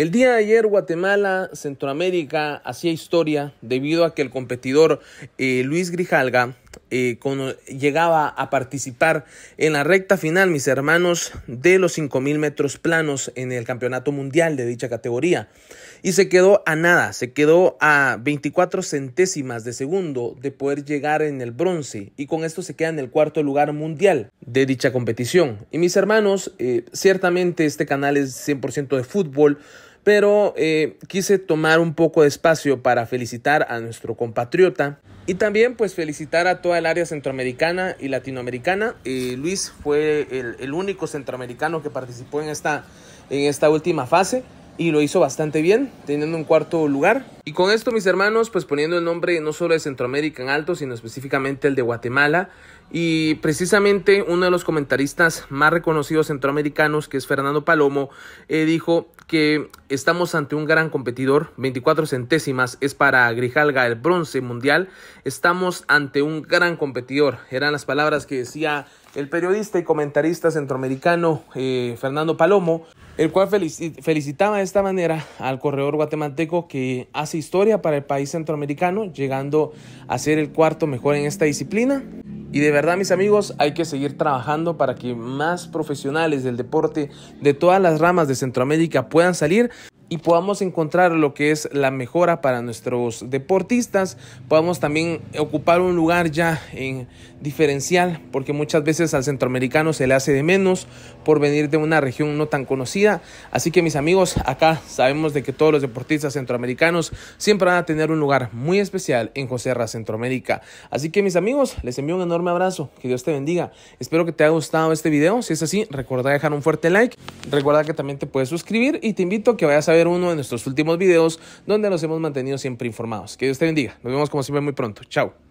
El día de ayer Guatemala, Centroamérica hacía historia debido a que el competidor eh, Luis Grijalga eh, llegaba a participar en la recta final, mis hermanos, de los 5.000 metros planos en el Campeonato Mundial de dicha categoría. Y se quedó a nada, se quedó a 24 centésimas de segundo de poder llegar en el bronce y con esto se queda en el cuarto lugar mundial de dicha competición. Y mis hermanos, eh, ciertamente este canal es 100% de fútbol pero eh, quise tomar un poco de espacio para felicitar a nuestro compatriota y también pues felicitar a toda el área centroamericana y latinoamericana. Eh, Luis fue el, único centroamericano que participó en esta, en esta última fase y lo hizo bastante bien, teniendo un cuarto lugar. Y con esto, mis hermanos, pues poniendo el nombre no solo de Centroamérica en alto, sino específicamente el de Guatemala. Y precisamente uno de los comentaristas más reconocidos centroamericanos, que es Fernando Palomo, eh, dijo que estamos ante un gran competidor, 24 centésimas es para Grijalga el bronce mundial, estamos ante un gran competidor, eran las palabras que decía el periodista y comentarista centroamericano eh, Fernando Palomo, el cual felicitaba de esta manera al corredor guatemalteco que hace historia para el país centroamericano, llegando a ser el cuarto mejor en esta disciplina. Y de verdad, mis amigos, hay que seguir trabajando para que más profesionales del deporte de todas las ramas de Centroamérica puedan salir y podamos encontrar lo que es la mejora para nuestros deportistas, podamos también ocupar un lugar ya en diferencial, porque muchas veces al centroamericano se le hace de menos por venir de una región no tan conocida. Así que mis amigos, acá sabemos de que todos los deportistas centroamericanos siempre van a tener un lugar muy especial en José Centroamérica. Así que mis amigos, les envío un enorme abrazo, que Dios te bendiga. Espero que te haya gustado este video, si es así, recuerda dejar un fuerte like, recuerda que también te puedes suscribir y te invito a que vayas a ver uno de nuestros últimos videos donde nos hemos mantenido siempre informados. Que Dios te bendiga. Nos vemos como siempre muy pronto. Chao.